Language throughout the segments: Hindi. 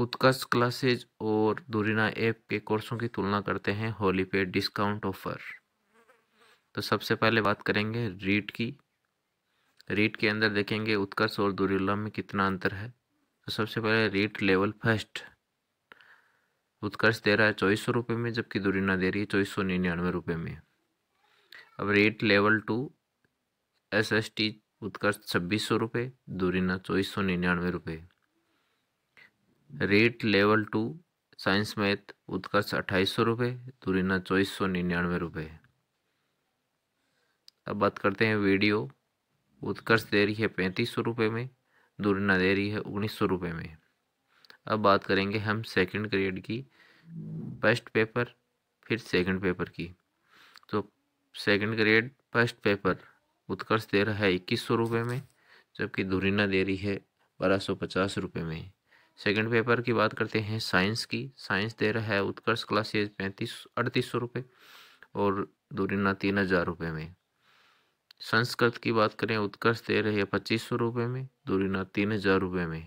उत्कर्ष क्लासेज और दूरीना ऐप के कोर्सों की तुलना करते हैं होली पे डिस्काउंट ऑफर तो सबसे पहले बात करेंगे रीट की रीट के अंदर देखेंगे उत्कर्ष और दुरीला में कितना अंतर है तो सबसे पहले रीट लेवल फर्स्ट उत्कर्ष दे रहा है चौबीस सौ रुपये में जबकि दूरीना दे रही है चौबीस सौ निन्यानवे रुपये में अब REET level two S S T Utkarsh छब्बीस सौ रुपये दूरीना चौबीस सौ निन्यानवे रुपये REET level two science math Utkarsh अट्ठाईस सौ रुपये दूरीना चौबीस सौ निन्यानवे रुपये अब बात करते हैं वीडियो उत्कर्ष दे रही है पैंतीस सौ रुपये में दूरीना दे रही है उन्नीस सौ रुपये में अब बात करेंगे हम सेकंड ग्रेड की फर्स्ट पेपर फिर सेकंड पेपर की तो second grade first paper Utkarsh दे रहा है इक्कीस सौ रुपये में जबकि दूरीना दे रही है बारह सौ पचास रुपये में सेकंड पेपर की बात करते हैं साइंस की साइंस दे रहा है उत्कर्ष क्लासेज पैंतीस अड़तीस सौ रुपये और दूरीना तीन हज़ार रुपये में संस्कृत की बात करें उत्कर्ष दे रही है पच्चीस सौ रुपये में दूरीना तीन हज़ार रुपये में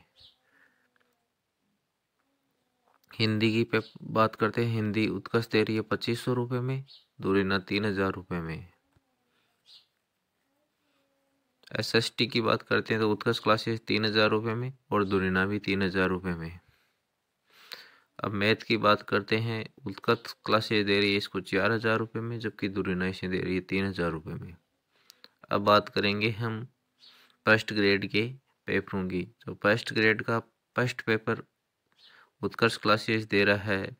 हिंदी की पे बात करते हैं हिंदी उत्कर्ष दे रही है पच्चीस सौ रुपये में दूरीना तीन हज़ार रुपये में एसएसटी की बात करते हैं तो उत्कर्ष क्लासेस तीन हज़ार रुपये में और दुरीना भी तीन हज़ार रुपये में अब मैथ की बात करते हैं उत्कर्ष क्लासेस दे रही है इसको चार हज़ार रुपये में जबकि दुरीना इसे दे रही है तीन हज़ार रुपये में अब बात करेंगे हम फर्स्ट ग्रेड के पेपरों की तो फर्स्ट ग्रेड का फर्स्ट पेपर उत्कर्ष क्लासेस दे रहा है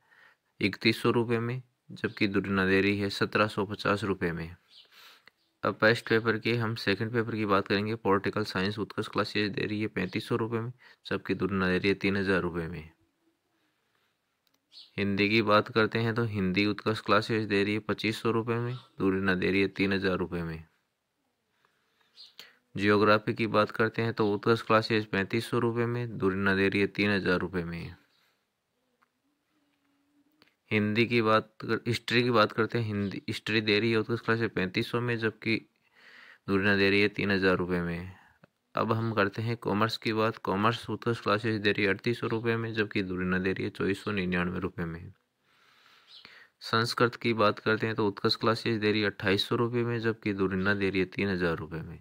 इकतीस सौ रुपये में जबकि दुरीना दे रही है सत्रह सौ पचास रुपये में अब फर्स्ट पेपर के हम सेकंड पेपर की बात करेंगे पॉलिटिकल साइंस उत्कर्ष क्लास ये दे रही है पैंतीस सौ रुपये में सबकी दुर्ना दे रही है तीन हज़ार रुपये में हिंदी की बात करते हैं तो हिंदी उत्कर्ष क्लासेज दे रही है पच्चीस सौ रुपये में दूरना दे रही है तीन हज़ार रुपये में जियोग्राफी की बात करते हैं तो उत्कर्ष क्लासेज पैंतीस सौ रुपये में दूरना दे रही है तीन हज़ार रुपये में हिंदी की बात कर हिस्ट्री की बात करते हैं हिंदी हिस्ट्री दे रही है उत्कृष्ट क्लास पैंतीस सौ में जबकि दूरिया दे रही है तीन हज़ार रुपये में अब हम करते हैं कॉमर्स की बात कॉमर्स उत्कर्ष क्लासेज दे रही है अड़तीस सौ रुपये में जबकि दूरना दे रही है चौबीस सौ निन्यानवे रुपये में संस्कृत की बात करते हैं तो उत्कर्ष क्लासेज दे रही है अट्ठाईस सौ रुपये में जबकि दूरिना दे रही है तीन हज़ार रुपये में